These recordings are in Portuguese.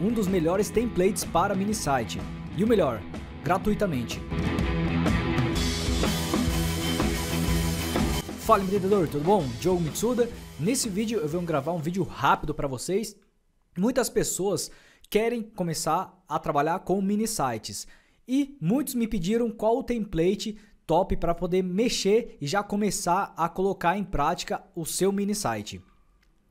um dos melhores templates para mini site. E o melhor, gratuitamente. Fala empreendedor, tudo bom? Diogo Mitsuda. Nesse vídeo eu venho gravar um vídeo rápido para vocês. Muitas pessoas querem começar a trabalhar com mini sites e muitos me pediram qual o template top para poder mexer e já começar a colocar em prática o seu mini site.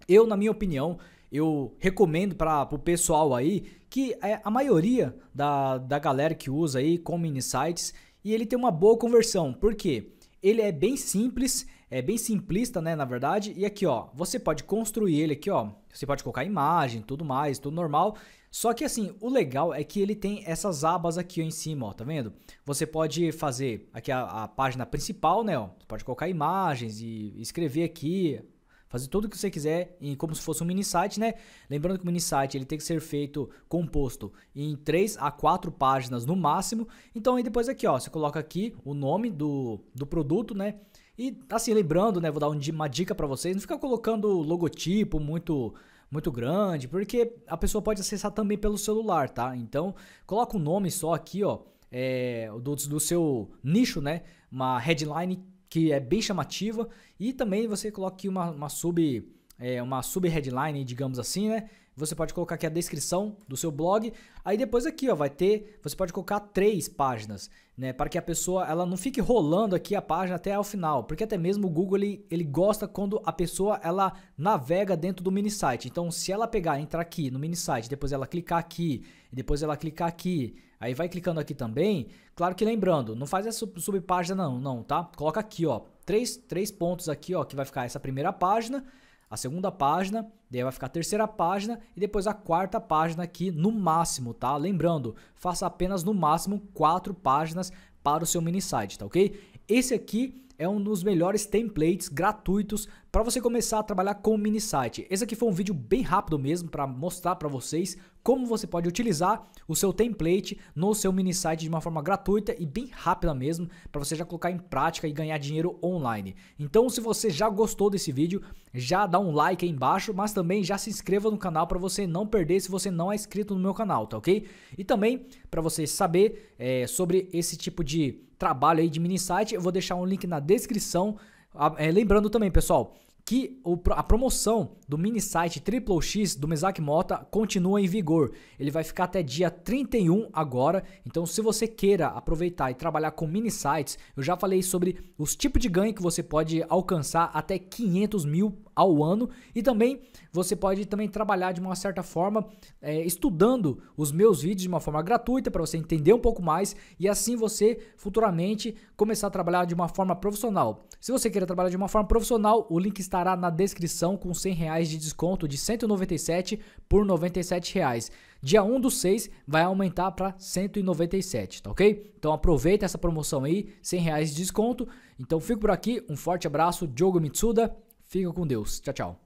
Eu, na minha opinião, eu recomendo para o pessoal aí que é a maioria da, da galera que usa aí com mini sites e ele tem uma boa conversão. Por quê? Ele é bem simples, é bem simplista, né, na verdade. E aqui, ó, você pode construir ele aqui, ó. Você pode colocar imagem, tudo mais, tudo normal. Só que assim, o legal é que ele tem essas abas aqui ó, em cima, ó, tá vendo? Você pode fazer aqui a, a página principal, né, ó. Você pode colocar imagens e escrever aqui, fazer tudo o que você quiser em como se fosse um mini site, né? Lembrando que o mini site ele tem que ser feito composto em 3 a 4 páginas no máximo. Então aí depois aqui, ó, você coloca aqui o nome do, do produto, né? E assim, lembrando, né, vou dar uma dica para vocês, não fica colocando logotipo muito muito grande, porque a pessoa pode acessar também pelo celular, tá? Então, coloca o um nome só aqui, ó, é, do, do seu nicho, né? Uma headline que é bem chamativa e também você coloca aqui uma, uma sub é, uma sub headline, digamos assim, né? Você pode colocar aqui a descrição do seu blog. Aí depois aqui, ó, vai ter, você pode colocar três páginas, né, para que a pessoa ela não fique rolando aqui a página até o final, porque até mesmo o Google ele, ele gosta quando a pessoa ela navega dentro do mini site. Então, se ela pegar, entrar aqui no mini site, depois ela clicar aqui, depois ela clicar aqui, Aí vai clicando aqui também. Claro que lembrando, não faz essa subpágina não, não, tá? Coloca aqui, ó, três, três pontos aqui, ó, que vai ficar essa primeira página, a segunda página, daí vai ficar a terceira página e depois a quarta página aqui no máximo, tá? Lembrando, faça apenas no máximo quatro páginas para o seu mini site, tá ok? Esse aqui é um dos melhores templates gratuitos para você começar a trabalhar com o mini site. Esse aqui foi um vídeo bem rápido mesmo para mostrar para vocês como você pode utilizar o seu template no seu mini site de uma forma gratuita e bem rápida mesmo, para você já colocar em prática e ganhar dinheiro online. Então, se você já gostou desse vídeo, já dá um like aí embaixo, mas também já se inscreva no canal para você não perder se você não é inscrito no meu canal, tá ok? E também para você saber é, sobre esse tipo de trabalho aí de mini site, eu vou deixar um link na descrição. Ah, é, lembrando também, pessoal, que a promoção do mini site Triple X do Mesac Mota continua em vigor. Ele vai ficar até dia 31 agora. Então, se você queira aproveitar e trabalhar com mini sites, eu já falei sobre os tipos de ganho que você pode alcançar até 500 mil ao ano e também você pode também trabalhar de uma certa forma é, estudando os meus vídeos de uma forma gratuita para você entender um pouco mais e assim você futuramente começar a trabalhar de uma forma profissional. Se você quer trabalhar de uma forma profissional, o link estará na descrição com 100 reais de desconto de 197 por 97 reais. Dia 1 do 6 vai aumentar para 197, tá ok? Então aproveita essa promoção aí, 100 reais de desconto. Então fico por aqui, um forte abraço, Diogo Mitsuda Fica com Deus. Tchau, tchau.